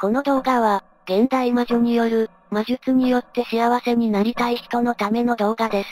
この動画は、現代魔女による、魔術によって幸せになりたい人のための動画です。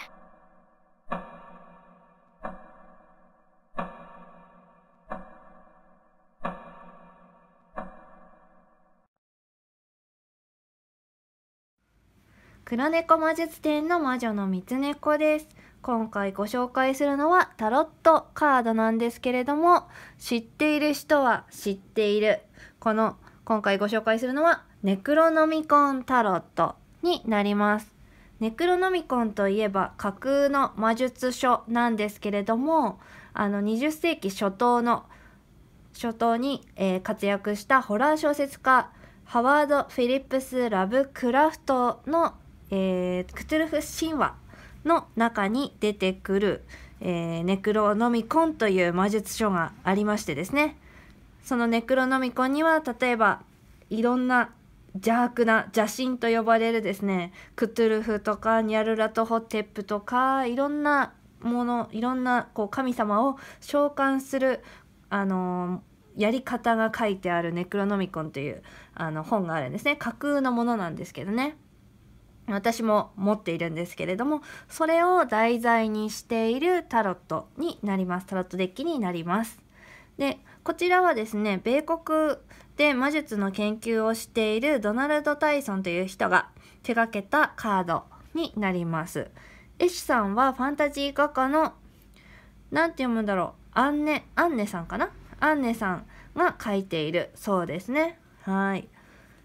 黒猫魔術展の魔女の三つ猫です。今回ご紹介するのはタロットカードなんですけれども、知っている人は知っている。この今回ご紹介するのはネクロノミコンタロットになります。ネクロノミコンといえば架空の魔術書なんですけれどもあの20世紀初頭の初頭に、えー、活躍したホラー小説家ハワード・フィリップス・ラブ・クラフトの、えー、クトゥルフ神話の中に出てくる、えー、ネクロノミコンという魔術書がありましてですねそのネクロノミコンには例えばいろんな邪悪な邪神と呼ばれるですねクトゥルフとかニャルラトホテップとかいろんなものいろんなこう神様を召喚するあのやり方が書いてある「ネクロノミコン」というあの本があるんですね架空のものなんですけどね私も持っているんですけれどもそれを題材にしているタロットになりますタロットデッキになりますでこちらはですね、米国で魔術の研究をしているドナルド・タイソンという人が手掛けたカードになります。絵師さんはファンタジー画家の、なんて読むんだろう、アンネ、アンネさんかなアンネさんが描いているそうですね。はい。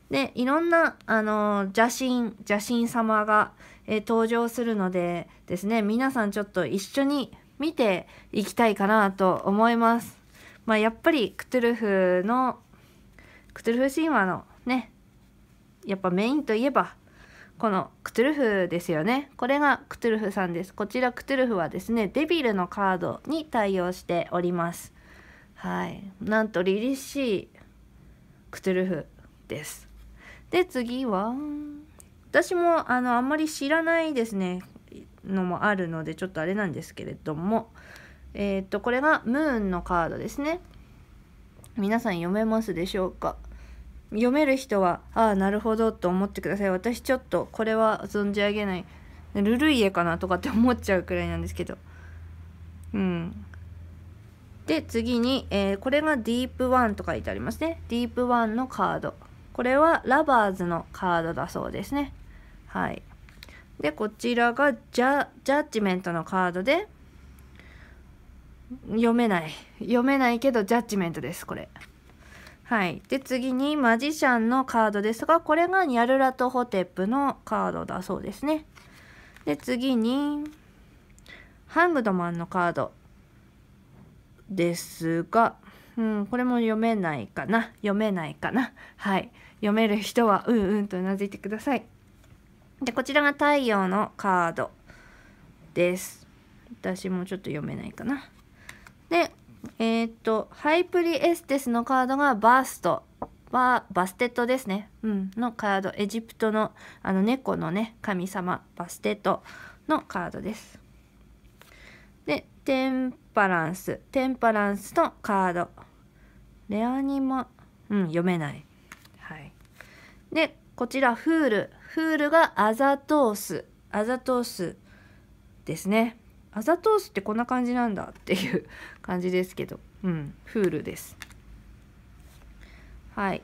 で、いろんな、あの、邪神、邪神様が、え登場するのでですね、皆さんちょっと一緒に見ていきたいかなと思います。まあ、やっぱりクトゥルフのクトゥルフ神話のねやっぱメインといえばこのクトゥルフですよねこれがクトゥルフさんですこちらクトゥルフはですねデビルのカードに対応しておりますはいなんと凛々しいクトゥルフですで次は私もあのあんまり知らないですねのもあるのでちょっとあれなんですけれどもえー、っとこれがムーンのカードですね皆さん読めますでしょうか読める人はああなるほどと思ってください私ちょっとこれは存じ上げないルルイエかなとかって思っちゃうくらいなんですけどうんで次に、えー、これがディープワンと書いてありますねディープワンのカードこれはラバーズのカードだそうですねはいでこちらがジャジャッジメントのカードで読めない読めないけどジャッジメントですこれはいで次にマジシャンのカードですがこれがニャルラトホテップのカードだそうですねで次にハングドマンのカードですが、うん、これも読めないかな読めないかなはい読める人はうんうんとうなずいてくださいでこちらが太陽のカードです私もちょっと読めないかなで、えー、っと、ハイプリエステスのカードがバースト。ババステットですね。うん。のカード。エジプトの、あの、猫のね、神様、バステットのカードです。で、テンパランス。テンパランスのカード。レアニマ、うん、読めない。はい。で、こちら、フール。フールがアザトース。アザトースですね。アザトースってこんな感じなんだっていう感じですけど、うん、フールです。はい。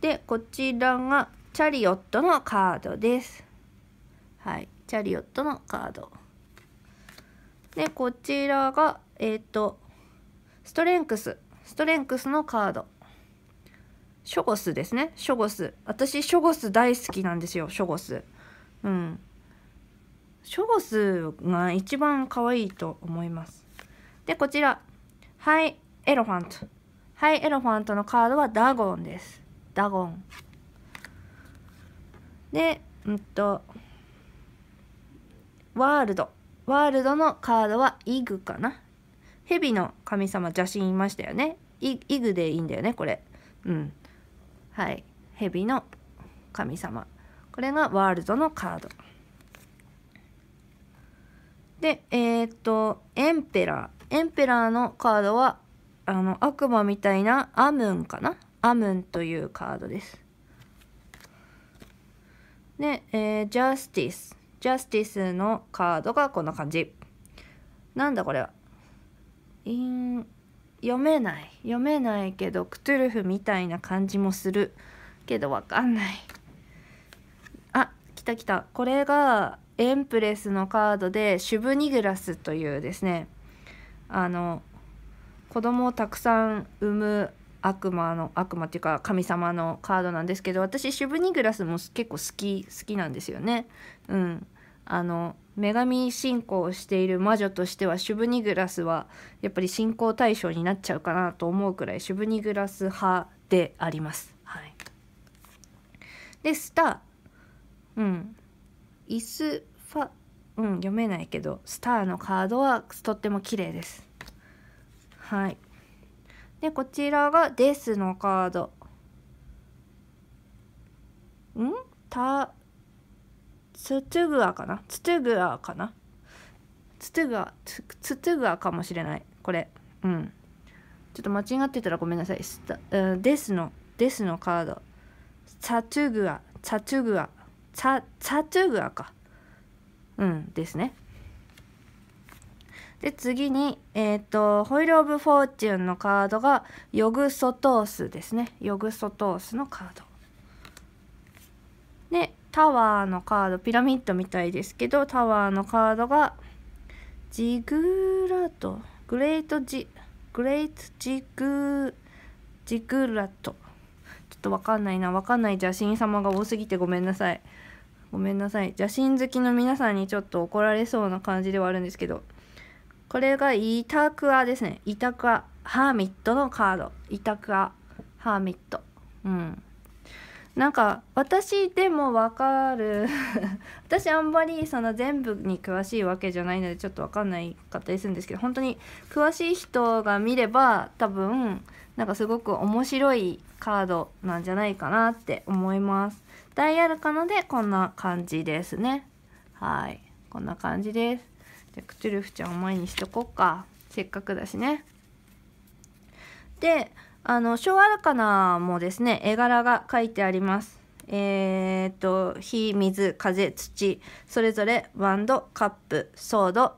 で、こちらがチャリオットのカードです。はい、チャリオットのカード。で、こちらが、えっ、ー、と、ストレンクス、ストレンクスのカード。ショゴスですね、ショゴス。私、ショゴス大好きなんですよ、ショゴス。うん。ショースが一番可愛いと思います。で、こちら、ハイエロファント。ハイエロファントのカードはダゴンです。ダゴン。で、うんと、ワールド。ワールドのカードはイグかな。蛇の神様邪神いましたよね。イイグでいいんだよね、これ。うん。はい。蛇の神様。これがワールドのカード。で、えー、っと、エンペラー。エンペラーのカードは、あの、悪魔みたいなアムンかなアムンというカードです。で、えー、ジャスティス。ジャスティスのカードがこんな感じ。なんだこれは。読めない。読めないけど、クトゥルフみたいな感じもする。けど、わかんない。あ、来た来た。これが、エンプレスのカードでシュブニグラスというですねあの子供をたくさん産む悪魔の悪魔っていうか神様のカードなんですけど私シュブニグラスも結構好き好きなんですよね。うん、あの女神信仰をしている魔女としてはシュブニグラスはやっぱり信仰対象になっちゃうかなと思うくらいシュブニグラス派であります。はい、でスター、うん、イスファうん読めないけどスターのカードはとっても綺麗ですはいでこちらがデスのカードんたツツグアかなツツグアかなツツグアツツツグアかもしれないこれうんちょっと間違ってたらごめんなさいスタ、うん、デスのデスのカードサチュグアサチュグアチャトゥグアかうんですねで次に、えっ、ー、とホイール・オブ・フォーチュンのカードがヨグ・ソトースですねヨグ・ソトースのカードでタワーのカードピラミッドみたいですけどタワーのカードがジグラトグレートジグレートジグジグラトちょっとわかんないなわかんないじゃあ神様が多すぎてごめんなさいごめんなさい邪神好きの皆さんにちょっと怒られそうな感じではあるんですけどこれがイタクアですねイタクアハーミットのカードイタクアハーミットうんなんか私でもわかる 私あんまりその全部に詳しいわけじゃないのでちょっとわかんないかったりするんですけど本当に詳しい人が見れば多分なんかすごく面白いカードなんじゃないかなって思います。ダイアルカのでこんな感じですね。はい。こんな感じです。じゃクトゥルフちゃんを前にしとこうか。せっかくだしね。で、あの小アルカナもですね絵柄が書いてあります。えー、っと火水風土それぞれワンドカップソード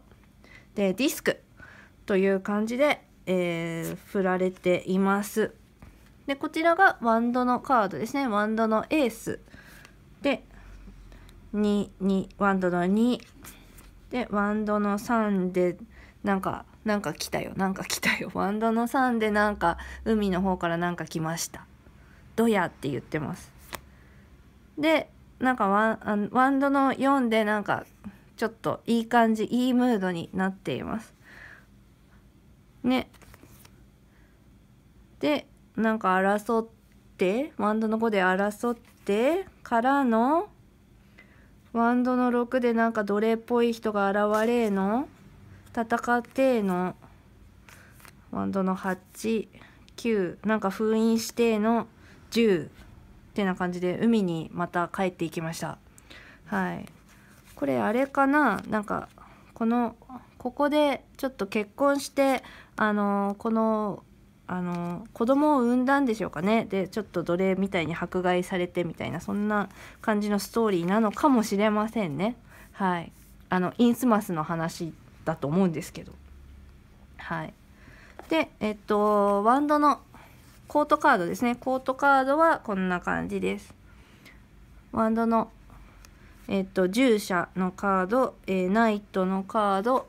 でディスクという感じで、えー、振られています。でこちらがワンドのカードですねワンドのエースで2 2ワンドの2でワンドの3でなんかなんか来たよなんか来たよ ワンドの3でなんか海の方からなんか来ましたドヤって言ってますでなんかワンワンドの4でなんかちょっといい感じいいムードになっていますねでなんか争ってワンドの5で争ってからのワンドの6でなんか奴隷っぽい人が現れの戦ってのワンドの89なんか封印しての10ってな感じで海にまた帰っていきましたはいこれあれかななんかこのここでちょっと結婚してあのこのあの子供を産んだんでしょうかねでちょっと奴隷みたいに迫害されてみたいなそんな感じのストーリーなのかもしれませんねはいあのインスマスの話だと思うんですけどはいでえっとワンドのコートカードですねコートカードはこんな感じですワンドのえっと従者のカード、えー、ナイトのカード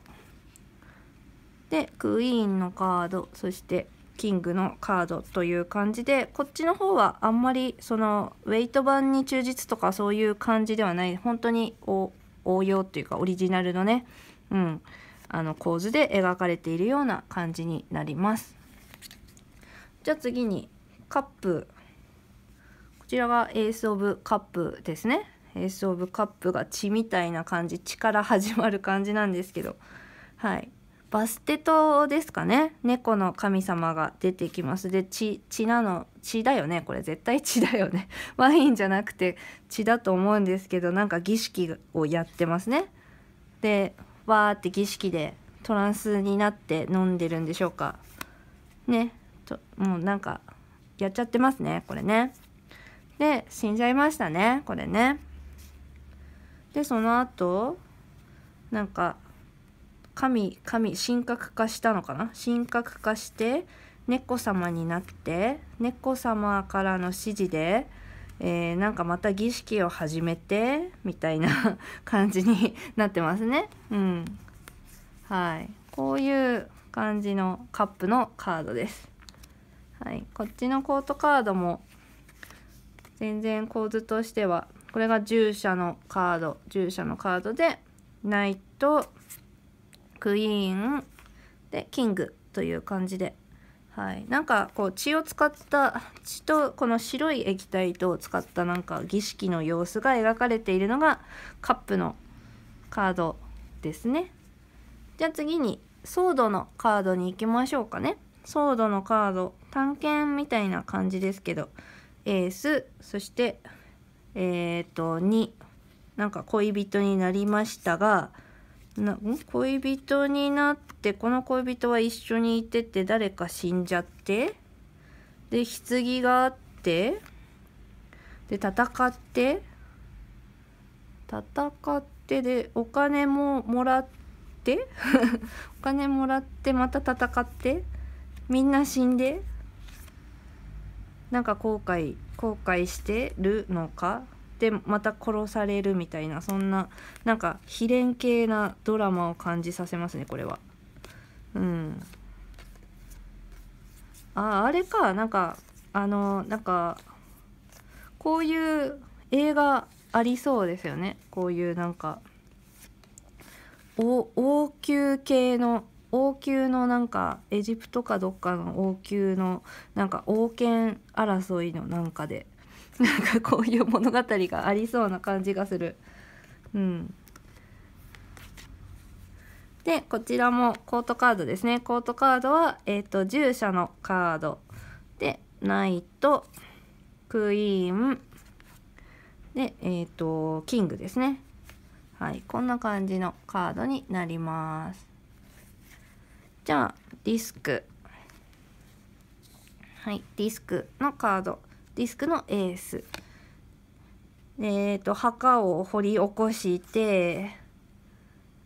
でクイーンのカードそしてキングのカードという感じでこっちの方はあんまりそのウェイト版に忠実とかそういう感じではない本当に応用というかオリジナルのねうんあの構図で描かれているような感じになります。じゃあ次にカップこちらがエース・オブ・カップですね。エース・オブ・カップが血みたいな感じ血から始まる感じなんですけどはいバステ島ですかね猫の神様が出てきますで血血なの血だよねこれ絶対血だよね ワインじゃなくて血だと思うんですけどなんか儀式をやってますねでわーって儀式でトランスになって飲んでるんでしょうかねともうなんかやっちゃってますねこれねで死んじゃいましたねこれねでその後なんか神神神格化したのかな神格化して猫様になって猫様からの指示でえー、なんかまた儀式を始めてみたいな 感じになってますね。うん、はいこういう感じのカップのカードです。はい、こっちのコートカードも全然構図としてはこれが従者のカード従者のカードでナイトクイーンでキングという感じではい、なんかこう血を使った血とこの白い液体とを使ったなんか儀式の様子が描かれているのがカップのカードですね。じゃあ次にソードのカードに行きましょうかね。ソードのカード探検みたいな感じですけどエースそしてえっ、ー、と2なんか恋人になりましたがな恋人になってこの恋人は一緒にいてて誰か死んじゃってで棺があってで戦って戦ってでお金ももらって お金もらってまた戦ってみんな死んでなんか後悔後悔してるのかってまた殺されるみたいなそんななんか非連系なドラマを感じさせますねこれは。うんああれかなんかあのなんかこういう映画ありそうですよねこういうなんか王宮系の王宮のなんかエジプトかどっかの王宮のなんか王権争いのなんかで なんかこういう物語がありそうな感じがする。うん、でこちらもコートカードですねコートカードは、えーと、と従者のカードでナイトクイーンでえっ、ー、とキングですねはいこんな感じのカードになりますじゃあディスクはいディスクのカードディスクのエース。えーと、と墓を掘り起こして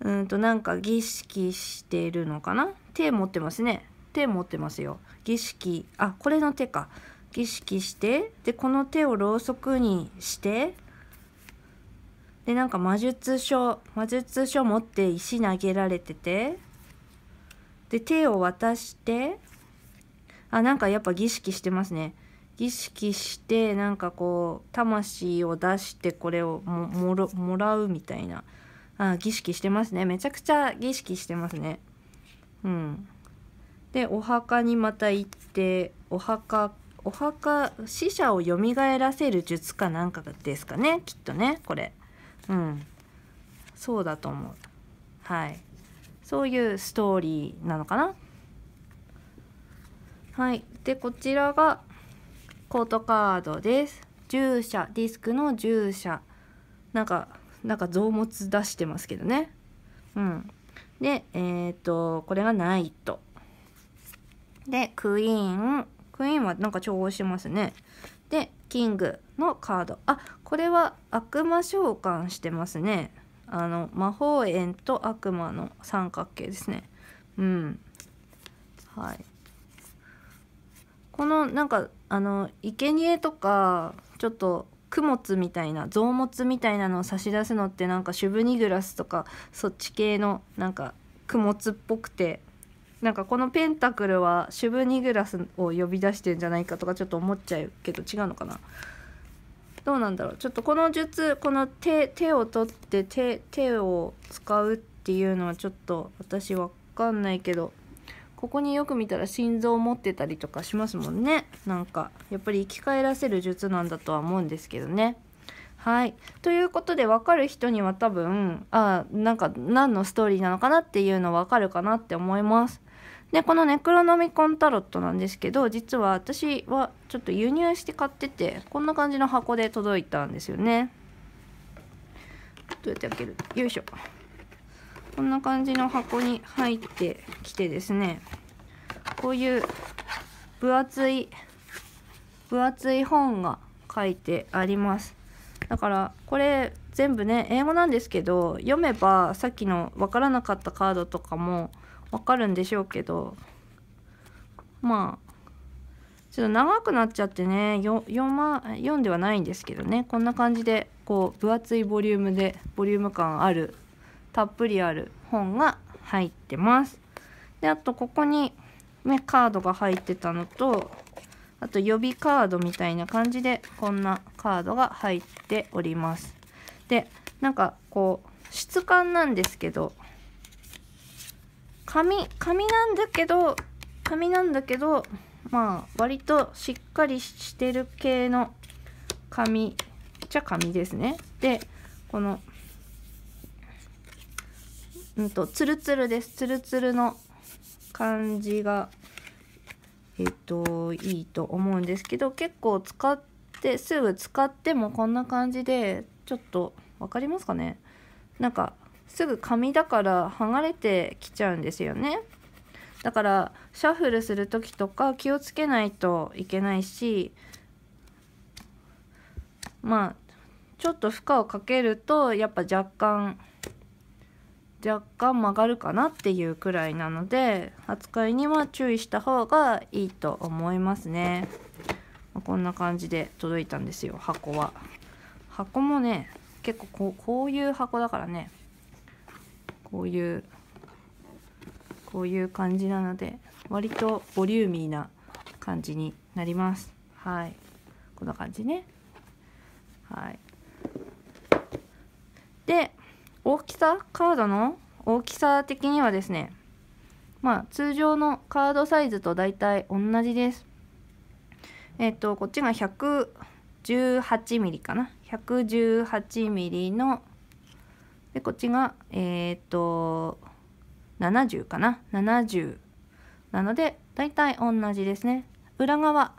うんとなんか儀式してるのかな手持ってますね手持ってますよ儀式あこれの手か儀式してでこの手をろうそくにしてでなんか魔術書魔術書持って石投げられててで手を渡してあなんかやっぱ儀式してますね意識してなんかこう魂を出してこれをももらうみたいなあ儀式してますねめちゃくちゃ儀式してますねうんでお墓にまた行ってお墓お墓死者を蘇らせる術かなんかですかねきっとねこれうんそうだと思うはいそういうストーリーなのかなはいでこちらがコートカードです。住者ディスクの住者なんか、なんか増物出してますけどね。うん。で、えっ、ー、と、これがナイト。で、クイーン。クイーンはなんか調合しますね。で、キングのカード。あ、これは悪魔召喚してますね。あの、魔法円と悪魔の三角形ですね。うん。はい。このなんかあの生贄とかちょっと供物みたいな臓物みたいなのを差し出すのってなんかシュブニグラスとかそっち系のなんか供物っぽくてなんかこのペンタクルはシュブニグラスを呼び出してんじゃないかとかちょっと思っちゃうけど違うのかなどうなんだろうちょっとこの術この手手を取って手手を使うっていうのはちょっと私わかんないけど。ここによく見たら心臓を持ってたりとかしますもんねなんかやっぱり生き返らせる術なんだとは思うんですけどねはい。ということで、分かる人には多分、あなんか、何のストーリーなのかなっていうの分かるかなって思います。で、このネクロノミコンタロットなんですけど、実は私はちょっと輸入して買ってて、こんな感じの箱で届いたんですよね。どうやって開けるよいしょ。こんな感じの箱に入ってきてですねこういう分厚い分厚い本が書いてありますだからこれ全部ね英語なんですけど読めばさっきの分からなかったカードとかも分かるんでしょうけどまあちょっと長くなっちゃってね読,、ま、読んではないんですけどねこんな感じでこう分厚いボリュームでボリューム感あるたっぷりある本が入ってます。であとここに、ね、カードが入ってたのとあと予備カードみたいな感じでこんなカードが入っております。でなんかこう質感なんですけど紙紙なんだけど紙なんだけどまあ割としっかりしてる系の紙じゃ紙ですね。でこのうんとツルツルですツルツルの感じがえっといいと思うんですけど結構使ってすぐ使ってもこんな感じでちょっと分かりますかねなんかすぐ紙だから剥がれてきちゃうんですよねだからシャッフルする時とか気をつけないといけないしまあちょっと負荷をかけるとやっぱ若干若干曲がるかなっていうくらいなので扱いには注意した方がいいと思いますねこんな感じで届いたんですよ箱は箱もね結構こうこういう箱だからねこういうこういう感じなので割とボリューミーな感じになりますはいこんな感じねはい大きさカードの大きさ的にはですねまあ通常のカードサイズと大体同じですえっ、とこっちが 118mm かな 118mm のでこっちがえっ、と70かな70なので大体同じですね裏側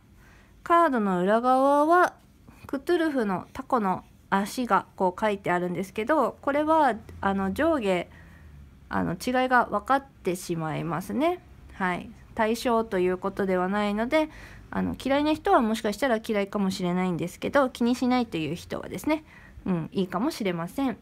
カードの裏側はクトゥルフのタコの足がこう書いてあるんですけどこれはあの上下あの違いが分かってしまいますね。はい、対象ということではないのであの嫌いな人はもしかしたら嫌いかもしれないんですけど気にしないという人はですね、うん、いいかもしれません。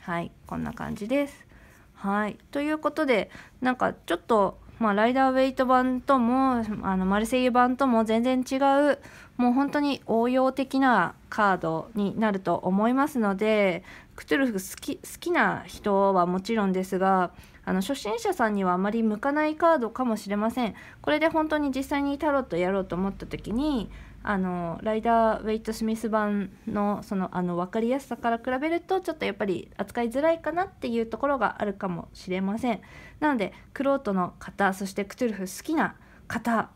はいこんな感じです。はいということでなんかちょっと、まあ、ライダーウェイト版ともあのマルセイユ版とも全然違うもう本当に応用的なカードになると思いますのでクトゥルフ好き好きな人はもちろんですがあの初心者さんにはあまり向かないカードかもしれませんこれで本当に実際にタロットやろうと思った時にあのライダー・ウェイト・スミス版のそのあの分かりやすさから比べるとちょっとやっぱり扱いづらいかなっていうところがあるかもしれませんなのでクロートの方そしてクトゥルフ好きな方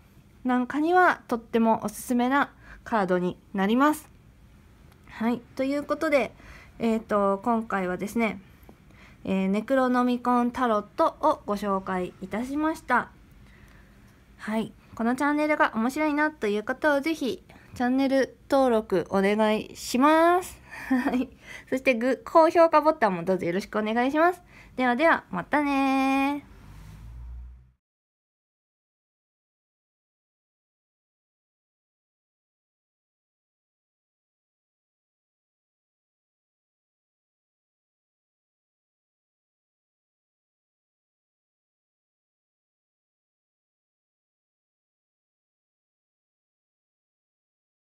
なんかにはとってもおすすめなカードになります。はい、ということで、えーと、今回はですね、えー、ネクロノミコンタロットをご紹介いたしました。はい、このチャンネルが面白いなという方は是非チャンネル登録お願いします。はい、そしてグ高評価ボタンもどうぞよろしくお願いします。ではでは、またね